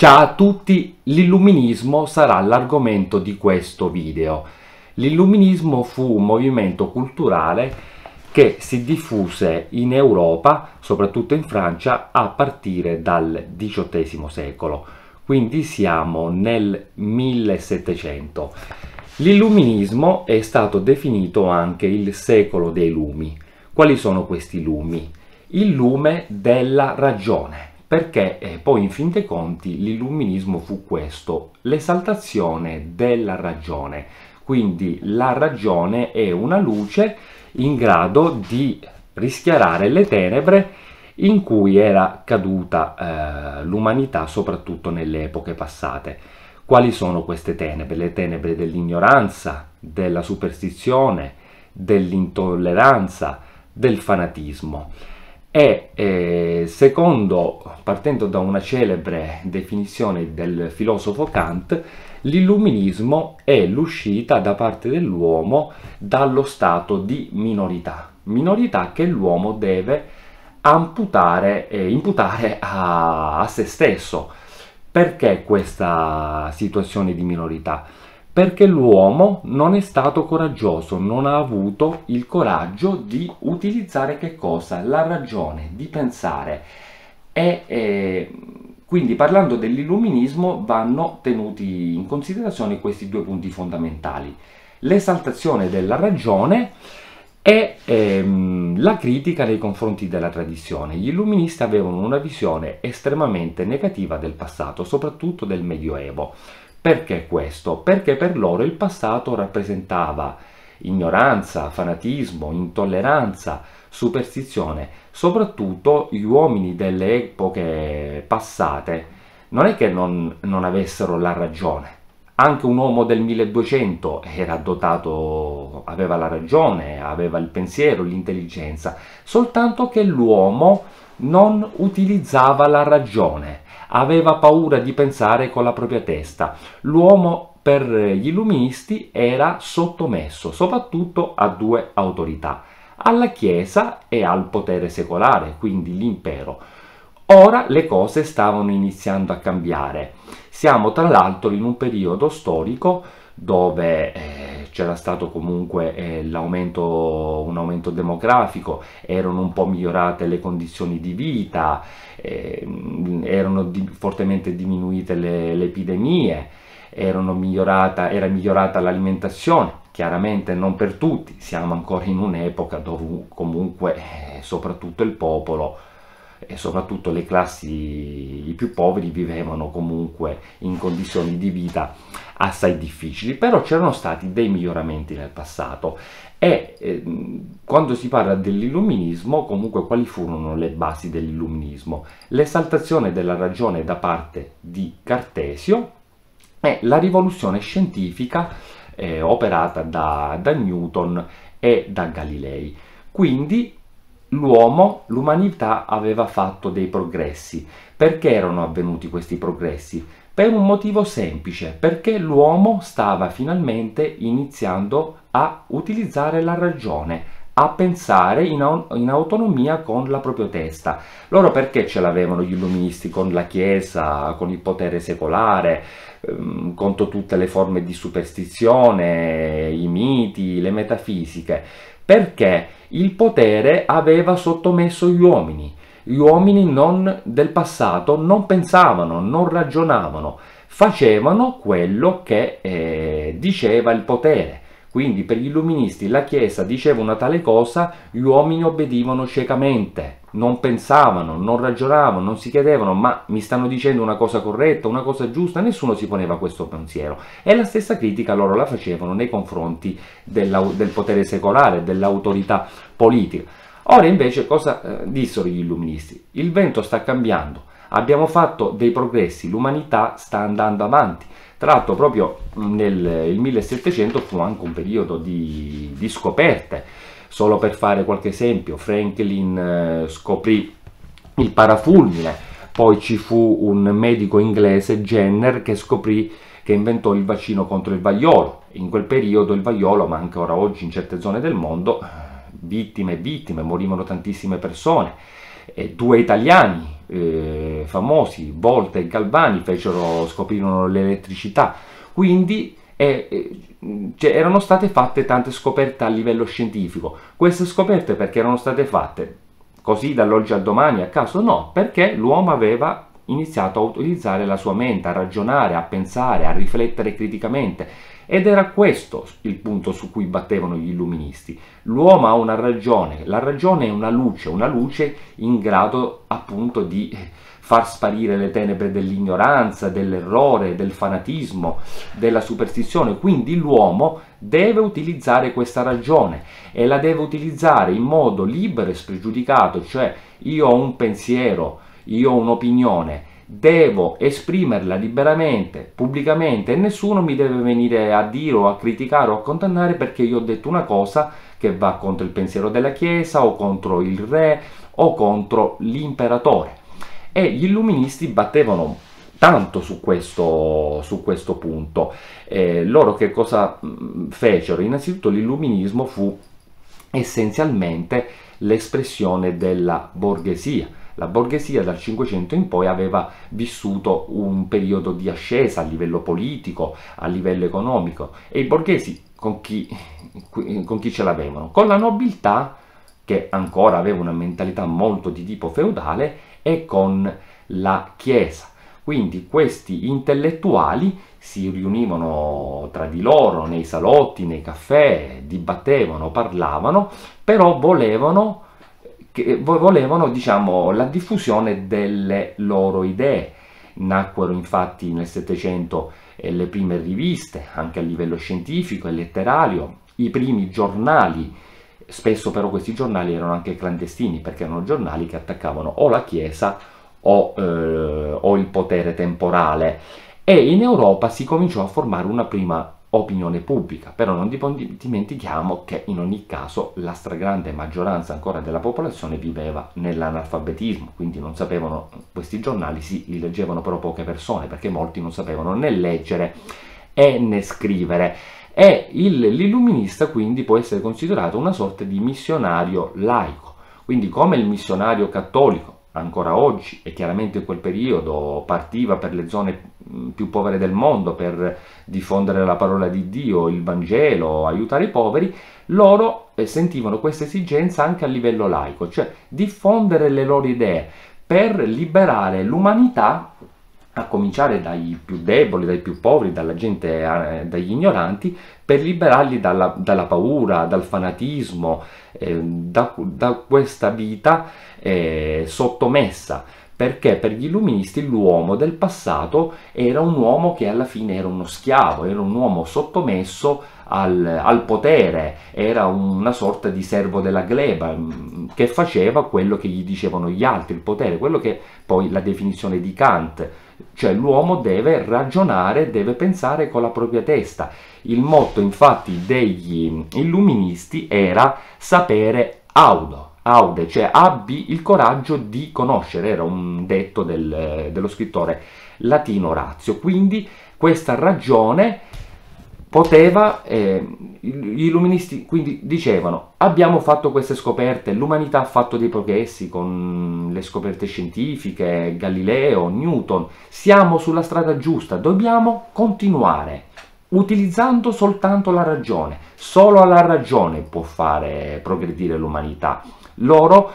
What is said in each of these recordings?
Ciao a tutti, l'illuminismo sarà l'argomento di questo video. L'illuminismo fu un movimento culturale che si diffuse in Europa, soprattutto in Francia, a partire dal XVIII secolo. Quindi siamo nel 1700. L'illuminismo è stato definito anche il secolo dei lumi. Quali sono questi lumi? Il lume della ragione perché eh, poi in fin dei conti l'illuminismo fu questo, l'esaltazione della ragione. Quindi la ragione è una luce in grado di rischiarare le tenebre in cui era caduta eh, l'umanità, soprattutto nelle epoche passate. Quali sono queste tenebre? Le tenebre dell'ignoranza, della superstizione, dell'intolleranza, del fanatismo e eh, secondo, partendo da una celebre definizione del filosofo Kant, l'illuminismo è l'uscita da parte dell'uomo dallo stato di minorità, minorità che l'uomo deve amputare, eh, imputare a, a se stesso. Perché questa situazione di minorità? perché l'uomo non è stato coraggioso, non ha avuto il coraggio di utilizzare che cosa? La ragione, di pensare. E, eh, quindi parlando dell'illuminismo vanno tenuti in considerazione questi due punti fondamentali, l'esaltazione della ragione e ehm, la critica nei confronti della tradizione. Gli illuministi avevano una visione estremamente negativa del passato, soprattutto del Medioevo. Perché questo? Perché per loro il passato rappresentava ignoranza, fanatismo, intolleranza, superstizione. Soprattutto gli uomini delle epoche passate non è che non, non avessero la ragione. Anche un uomo del 1200 era dotato, aveva la ragione, aveva il pensiero, l'intelligenza, soltanto che l'uomo non utilizzava la ragione aveva paura di pensare con la propria testa. L'uomo per gli illuministi era sottomesso soprattutto a due autorità, alla Chiesa e al potere secolare, quindi l'impero. Ora le cose stavano iniziando a cambiare. Siamo tra l'altro in un periodo storico dove eh, c'era stato comunque eh, aumento, un aumento demografico, erano un po' migliorate le condizioni di vita, eh, erano di, fortemente diminuite le, le epidemie, migliorata, era migliorata l'alimentazione, chiaramente non per tutti, siamo ancora in un'epoca dove comunque eh, soprattutto il popolo e soprattutto le classi più poveri vivevano comunque in condizioni di vita assai difficili, però c'erano stati dei miglioramenti nel passato e eh, quando si parla dell'illuminismo, comunque quali furono le basi dell'illuminismo? L'esaltazione della ragione da parte di Cartesio e la rivoluzione scientifica eh, operata da, da Newton e da Galilei. Quindi l'uomo, l'umanità aveva fatto dei progressi. Perché erano avvenuti questi progressi? Per un motivo semplice, perché l'uomo stava finalmente iniziando a utilizzare la ragione, a pensare in, in autonomia con la propria testa. Loro perché ce l'avevano gli illuministi con la Chiesa, con il potere secolare, ehm, contro tutte le forme di superstizione, i miti, le metafisiche? Perché? il potere aveva sottomesso gli uomini. Gli uomini del passato non pensavano, non ragionavano, facevano quello che eh, diceva il potere. Quindi per gli illuministi la Chiesa diceva una tale cosa, gli uomini obbedivano ciecamente, non pensavano, non ragionavano, non si chiedevano ma mi stanno dicendo una cosa corretta, una cosa giusta, nessuno si poneva questo pensiero. E la stessa critica loro la facevano nei confronti della, del potere secolare, dell'autorità politica. Ora invece cosa eh, dissero gli illuministi? Il vento sta cambiando, abbiamo fatto dei progressi, l'umanità sta andando avanti. Tra l'altro proprio nel 1700 fu anche un periodo di, di scoperte, solo per fare qualche esempio, Franklin eh, scoprì il parafulmine, poi ci fu un medico inglese, Jenner, che scoprì che inventò il vaccino contro il vaiolo. In quel periodo il vaiolo, ma anche ora oggi in certe zone del mondo, vittime e vittime, morivano tantissime persone. E due italiani eh, famosi, Volta e Galvani, fecero, scoprirono l'elettricità. Quindi eh, cioè, erano state fatte tante scoperte a livello scientifico. Queste scoperte perché erano state fatte così dall'oggi al domani a caso? No, perché l'uomo aveva iniziato a utilizzare la sua mente, a ragionare, a pensare, a riflettere criticamente ed era questo il punto su cui battevano gli illuministi. L'uomo ha una ragione, la ragione è una luce, una luce in grado appunto di far sparire le tenebre dell'ignoranza, dell'errore, del fanatismo, della superstizione. Quindi l'uomo deve utilizzare questa ragione e la deve utilizzare in modo libero e spregiudicato, cioè io ho un pensiero, io ho un'opinione, devo esprimerla liberamente, pubblicamente e nessuno mi deve venire a dire o a criticare o a condannare perché io ho detto una cosa che va contro il pensiero della Chiesa o contro il re o contro l'imperatore. E gli illuministi battevano tanto su questo, su questo punto. Eh, loro che cosa mm, fecero? Innanzitutto l'illuminismo fu essenzialmente l'espressione della borghesia la borghesia dal Cinquecento in poi aveva vissuto un periodo di ascesa a livello politico, a livello economico e i borghesi con chi, con chi ce l'avevano? Con la nobiltà che ancora aveva una mentalità molto di tipo feudale e con la Chiesa. Quindi questi intellettuali si riunivano tra di loro nei salotti, nei caffè, dibattevano, parlavano, però volevano che eh, volevano diciamo, la diffusione delle loro idee. Nacquero infatti nel Settecento eh, le prime riviste, anche a livello scientifico e letterario, i primi giornali, spesso però questi giornali erano anche clandestini perché erano giornali che attaccavano o la Chiesa o, eh, o il potere temporale e in Europa si cominciò a formare una prima opinione pubblica, però non dimentichiamo che in ogni caso la stragrande maggioranza ancora della popolazione viveva nell'analfabetismo, quindi non sapevano, questi giornali sì, li leggevano però poche persone, perché molti non sapevano né leggere e né scrivere. E il, l'illuminista quindi può essere considerato una sorta di missionario laico, quindi come il missionario cattolico, ancora oggi e chiaramente in quel periodo partiva per le zone mm, più povere del mondo per diffondere la parola di Dio, il Vangelo, aiutare i poveri, loro eh, sentivano questa esigenza anche a livello laico, cioè diffondere le loro idee per liberare l'umanità a cominciare dai più deboli, dai più poveri, dalla gente, eh, dagli ignoranti, per liberarli dalla, dalla paura, dal fanatismo, eh, da, da, questa vita eh, sottomessa, perché per gli illuministi l'uomo del passato era un uomo che alla fine era uno schiavo, era un uomo sottomesso al, al potere, era una sorta di servo della gleba mm, che faceva quello che gli dicevano gli altri, il potere, quello che poi la definizione di Kant cioè l'uomo deve ragionare, deve pensare con la propria testa. Il motto infatti degli illuministi era sapere audo, aude, cioè abbi il coraggio di conoscere, era un detto del, dello scrittore latino Orazio. Quindi questa ragione poteva, eh, gli illuministi quindi dicevano abbiamo fatto queste scoperte, l'umanità ha fatto dei progressi con le scoperte scientifiche, Galileo, Newton, siamo sulla strada giusta, dobbiamo continuare utilizzando soltanto la ragione, solo la ragione può fare progredire l'umanità. Loro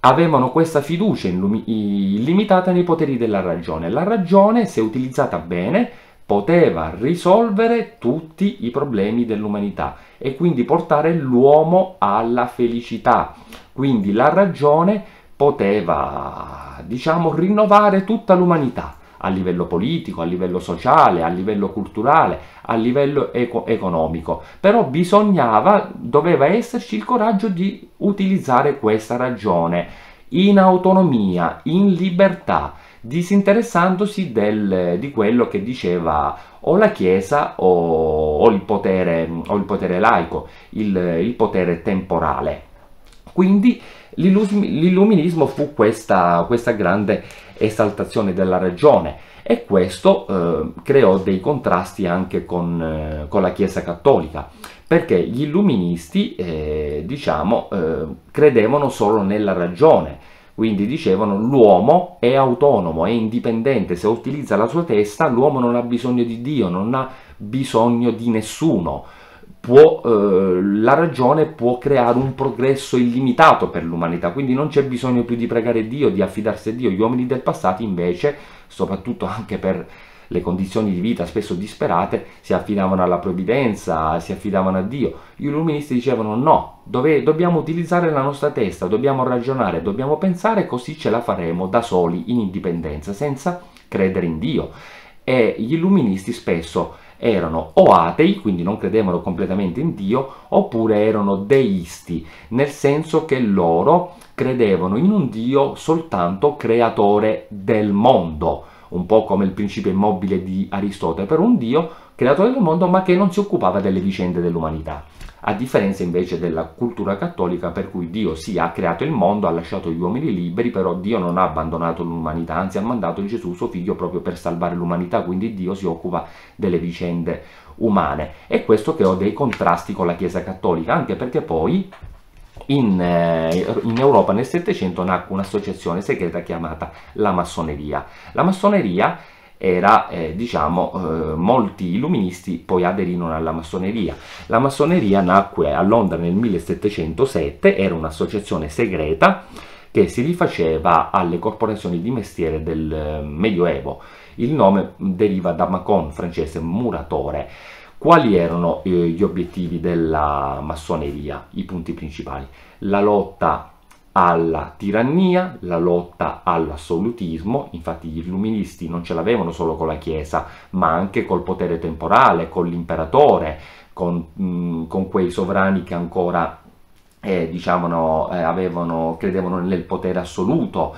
avevano questa fiducia illimitata nei poteri della ragione, la ragione se utilizzata bene poteva risolvere tutti i problemi dell'umanità e quindi portare l'uomo alla felicità. Quindi la ragione poteva, diciamo, rinnovare tutta l'umanità a livello politico, a livello sociale, a livello culturale, a livello eco economico. Però bisognava, doveva esserci il coraggio di utilizzare questa ragione in autonomia, in libertà disinteressandosi del, di quello che diceva o la Chiesa o, o, il, potere, o il, potere, laico, il, il potere temporale. Quindi l'illuminismo fu questa, questa, grande esaltazione della ragione e questo eh, creò dei contrasti anche con, eh, con, la Chiesa cattolica, perché gli illuministi, eh, diciamo, eh, credevano solo nella ragione, quindi dicevano l'uomo è autonomo, è indipendente, se utilizza la sua testa l'uomo non ha bisogno di Dio, non ha bisogno di nessuno. Può, eh, la ragione può creare un progresso illimitato per l'umanità, quindi non c'è bisogno più di pregare Dio, di affidarsi a Dio. Gli uomini del passato invece, soprattutto anche per le condizioni di vita spesso disperate si affidavano alla provvidenza, si affidavano a Dio. Gli illuministi dicevano no, dove, dobbiamo utilizzare la nostra testa, dobbiamo ragionare, dobbiamo pensare, così ce la faremo da soli in indipendenza, senza credere in Dio. E gli illuministi spesso erano o atei, quindi non credevano completamente in Dio, oppure erano deisti, nel senso che loro credevano in un Dio soltanto creatore del mondo, un po' come il principio immobile di Aristotele, per un Dio creatore del mondo ma che non si occupava delle vicende dell'umanità a differenza invece della cultura cattolica per cui Dio sì ha creato il mondo, ha lasciato gli uomini liberi, però Dio non ha abbandonato l'umanità, anzi ha mandato Gesù suo figlio proprio per salvare l'umanità, quindi Dio si occupa delle vicende umane. E questo che ho dei contrasti con la Chiesa cattolica, anche perché poi in, eh, in, Europa nel Settecento nacque un'associazione segreta chiamata la massoneria. La massoneria era, eh, diciamo, eh, molti illuministi poi aderirono alla massoneria. La massoneria nacque a Londra nel 1707, era un'associazione segreta che si rifaceva alle corporazioni di mestiere del eh, Medioevo. Il nome deriva da Macon, francese, muratore. Quali erano eh, gli obiettivi della massoneria, i punti principali? La lotta alla tirannia, la lotta all'assolutismo, infatti gli illuministi non ce l'avevano solo con la Chiesa, ma anche col potere temporale, con l'imperatore, con, mm, con quei sovrani che ancora eh, diciamo, no, eh, avevano, credevano nel potere assoluto,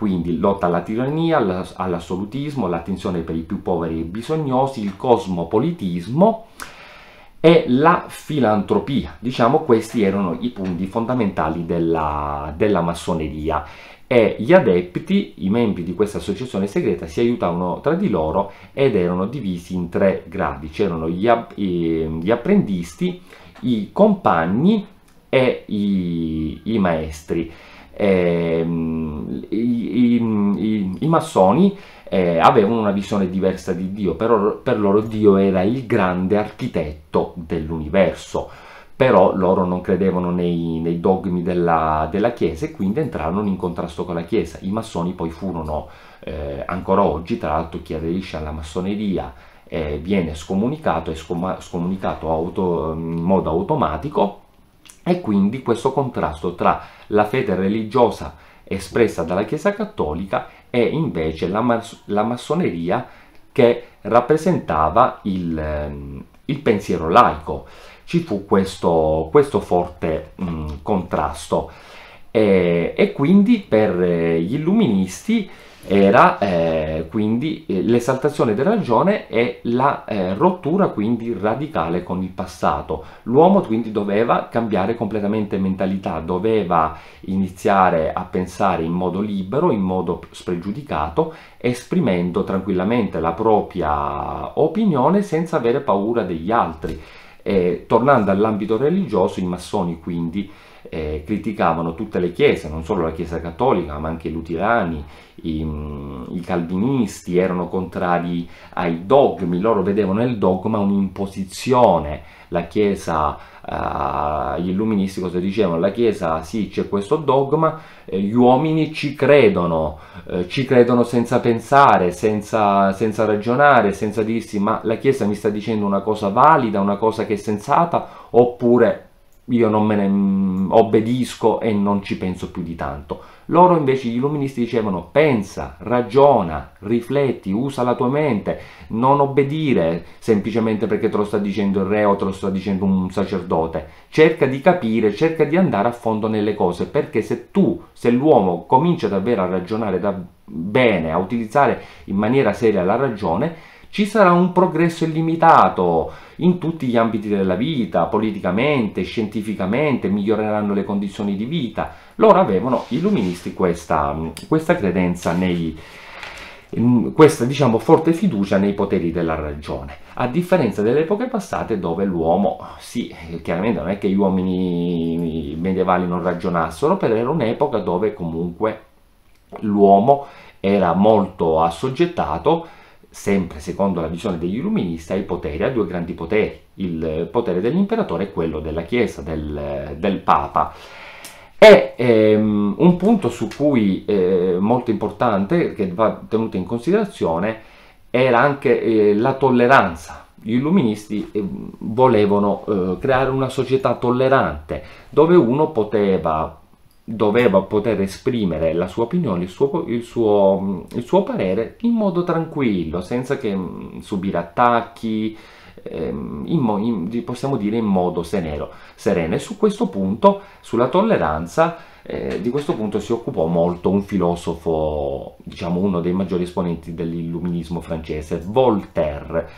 quindi lotta alla tirannia, all'assolutismo, l'attenzione per i più poveri e bisognosi, il cosmopolitismo e la filantropia. Diciamo questi erano i punti fondamentali della, della massoneria e gli adepti, i membri di questa associazione segreta, si aiutavano tra di loro ed erano divisi in tre gradi. C'erano gli, ap ehm, gli, apprendisti, i compagni e i, i maestri. E, ehm, i massoni eh, avevano una visione diversa di Dio, però per loro Dio era il grande architetto dell'universo, però loro non credevano nei, nei dogmi della, della, Chiesa e quindi entrarono in contrasto con la Chiesa. I massoni poi furono, eh, ancora oggi tra l'altro chi aderisce alla massoneria eh, viene scomunicato e scomunicato auto, in modo automatico e quindi questo contrasto tra la fede religiosa espressa dalla Chiesa Cattolica e invece la, mas la massoneria che rappresentava il, ehm, il, pensiero laico. Ci fu questo, questo forte mh, contrasto e, e, quindi per eh, gli illuministi era eh, quindi eh, l'esaltazione della ragione e la eh, rottura quindi radicale con il passato. L'uomo quindi doveva cambiare completamente mentalità, doveva iniziare a pensare in modo libero, in modo spregiudicato, esprimendo tranquillamente la propria opinione senza avere paura degli altri. E, tornando all'ambito religioso, i massoni quindi eh, criticavano tutte le chiese, non solo la Chiesa Cattolica, ma anche i luterani, i, mm, i calvinisti, erano contrari ai dogmi, loro vedevano nel dogma un'imposizione, la Chiesa, eh, gli illuministi cosa dicevano? La Chiesa sì c'è questo dogma, eh, gli uomini ci credono, eh, ci credono senza pensare, senza, senza ragionare, senza dirsi ma la Chiesa mi sta dicendo una cosa valida, una cosa che è sensata, oppure io non me ne obbedisco e non ci penso più di tanto. Loro invece, gli illuministi, dicevano pensa, ragiona, rifletti, usa la tua mente, non obbedire semplicemente perché te lo sta dicendo il re o te lo sta dicendo un sacerdote. Cerca di capire, cerca di andare a fondo nelle cose, perché se tu, se l'uomo comincia davvero a ragionare da bene, a utilizzare in maniera seria la ragione, ci sarà un progresso illimitato in tutti gli ambiti della vita, politicamente, scientificamente, miglioreranno le condizioni di vita. Loro avevano, gli illuministi, questa, questa credenza nei, questa diciamo forte fiducia nei poteri della ragione a differenza delle epoche passate dove l'uomo sì chiaramente non è che gli uomini medievali non ragionassero però era un'epoca dove comunque l'uomo era molto assoggettato sempre secondo la visione degli illuministi, ha ai poteri, ha due grandi poteri, il potere dell'imperatore e quello della Chiesa, del, del Papa. E ehm, un punto su cui eh, molto importante, che va tenuto in considerazione, era anche eh, la tolleranza. Gli illuministi eh, volevano eh, creare una società tollerante, dove uno poteva doveva poter esprimere la sua opinione, il suo, il, suo, mm, il suo, parere in modo tranquillo, senza che mm, subire attacchi, ehm, in, in, possiamo dire in modo senero, sereno. E su questo punto, sulla tolleranza, eh, di questo punto si occupò molto un filosofo, diciamo uno dei maggiori esponenti dell'illuminismo francese, Voltaire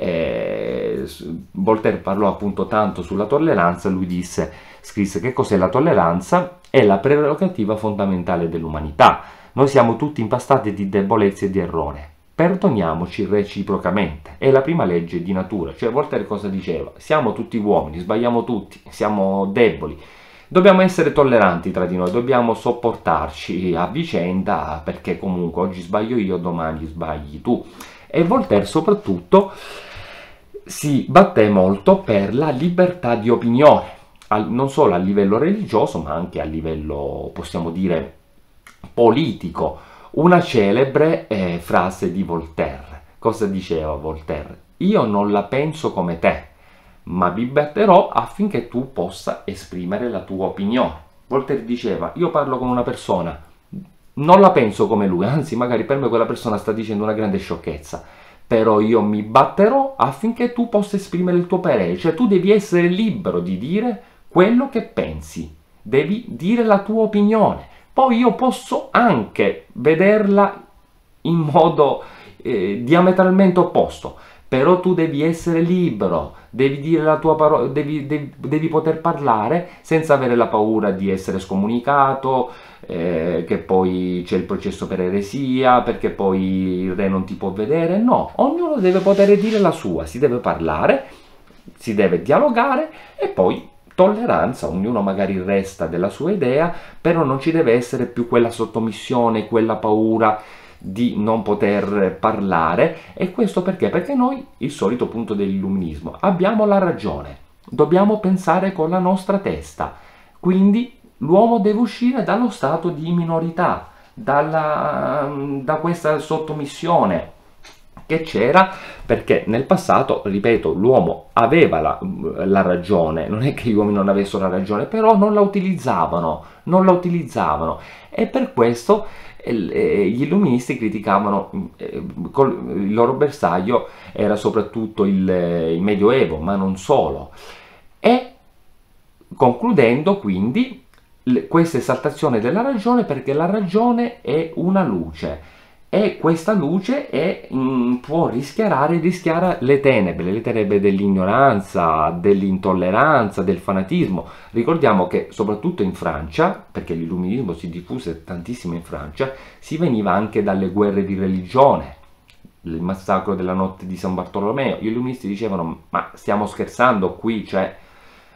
eh, Voltaire parlò appunto tanto sulla tolleranza, lui disse, scrisse che cos'è la tolleranza? È la prerogativa fondamentale dell'umanità. Noi siamo tutti impastati di debolezze e di errore. Perdoniamoci reciprocamente. È la prima legge di natura. Cioè Voltaire cosa diceva? Siamo tutti uomini, sbagliamo tutti, siamo deboli. Dobbiamo essere tolleranti tra di noi, dobbiamo sopportarci a vicenda perché comunque oggi sbaglio io, domani sbagli tu. E Voltaire soprattutto si batté molto per la libertà di opinione, non solo a livello religioso ma anche a livello, possiamo dire, politico. Una celebre eh, frase di Voltaire. Cosa diceva Voltaire? Io non la penso come te, ma vi batterò affinché tu possa esprimere la tua opinione. Voltaire diceva, io parlo con una persona, non la penso come lui, anzi magari per me quella persona sta dicendo una grande sciocchezza però io mi batterò affinché tu possa esprimere il tuo parere, cioè tu devi essere libero di dire quello che pensi, devi dire la tua opinione, poi io posso anche vederla in modo eh, diametralmente opposto, però tu devi essere libero, devi dire la tua parola, devi, devi, devi poter parlare senza avere la paura di essere scomunicato, eh, che poi c'è il processo per eresia, perché poi il re non ti può vedere, no, ognuno deve poter dire la sua, si deve parlare, si deve dialogare e poi tolleranza, ognuno magari resta della sua idea, però non ci deve essere più quella sottomissione, quella paura di non poter parlare e questo perché? Perché noi, il solito punto dell'illuminismo, abbiamo la ragione, dobbiamo pensare con la nostra testa, quindi l'uomo deve uscire dallo stato di minorità, dalla, da questa sottomissione che c'era perché nel passato, ripeto, l'uomo aveva la, la, ragione, non è che gli uomini non avessero la ragione, però non la utilizzavano, non la utilizzavano e per questo eh, eh, gli illuministi criticavano eh, il loro bersaglio era soprattutto il, il medioevo ma non solo e concludendo quindi questa esaltazione della ragione perché la ragione è una luce e questa luce è, mm, può rischiarare rischiara le tenebre, le tenebre dell'ignoranza, dell'intolleranza, del fanatismo. Ricordiamo che soprattutto in Francia, perché l'illuminismo si diffuse tantissimo in Francia, si veniva anche dalle guerre di religione, il massacro della notte di San Bartolomeo. Gli illuministi dicevano ma stiamo scherzando qui, cioè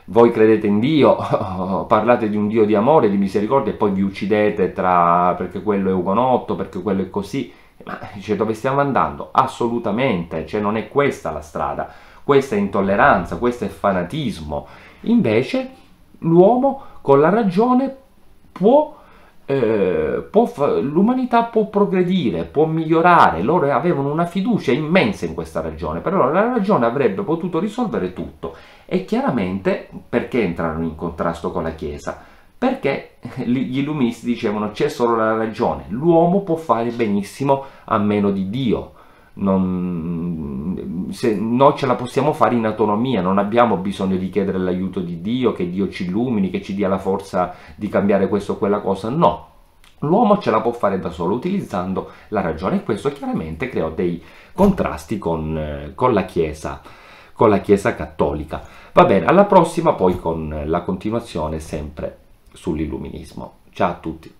voi credete in Dio, parlate di un Dio di amore, di misericordia e poi vi uccidete tra perché quello è ugonotto, perché quello è così, ma cioè, dove stiamo andando? Assolutamente, cioè non è questa la strada, questa è intolleranza, questo è fanatismo. Invece l'uomo con la ragione può eh, l'umanità può progredire, può migliorare, loro avevano una fiducia immensa in questa ragione, però la ragione avrebbe potuto risolvere tutto e chiaramente perché entrarono in contrasto con la Chiesa? Perché gli illuministi dicevano c'è solo la ragione, l'uomo può fare benissimo a meno di Dio, non, se no ce la possiamo fare in autonomia, non abbiamo bisogno di chiedere l'aiuto di Dio, che Dio ci illumini, che ci dia la forza di cambiare questo o quella cosa, no. L'uomo ce la può fare da solo utilizzando la ragione e questo chiaramente creò dei contrasti con, eh, con, la, chiesa, con la Chiesa cattolica. Va bene, alla prossima poi con la continuazione sempre sull'illuminismo. Ciao a tutti.